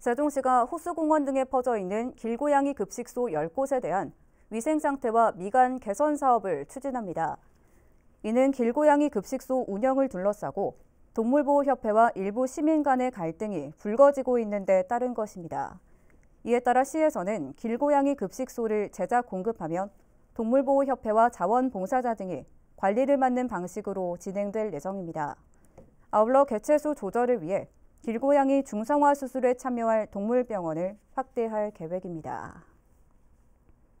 세종시가 호수공원 등에 퍼져 있는 길고양이 급식소 10곳에 대한 위생 상태와 미간 개선 사업을 추진합니다. 이는 길고양이 급식소 운영을 둘러싸고 동물보호협회와 일부 시민 간의 갈등이 불거지고 있는 데 따른 것입니다. 이에 따라 시에서는 길고양이 급식소를 제작 공급하면 동물보호협회와 자원봉사자 등이 관리를 맡는 방식으로 진행될 예정입니다. 아울러 개체수 조절을 위해 길고양이 중성화 수술에 참여할 동물병원을 확대할 계획입니다.